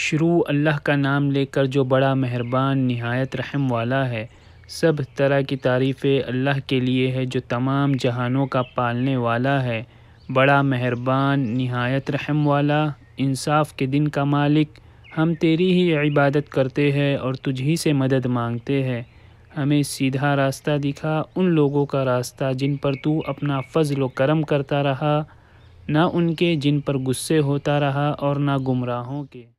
शुरू अल्लाह का नाम लेकर जो बड़ा मेहरबान नहायत रहम वाला है सब तरह की तारीफ़ें अल्लाह के लिए है जो तमाम जहानों का पालने वाला है बड़ा मेहरबान नहायत रहम वाला इंसाफ के दिन का मालिक हम तेरी ही इबादत करते हैं और तुझी से मदद मांगते हैं हमें सीधा रास्ता दिखा उन लोगों का रास्ता जिन पर तू अपना व करम करता रहा ना उनके जिन पर गुस्से होता रहा और ना गुमराहों के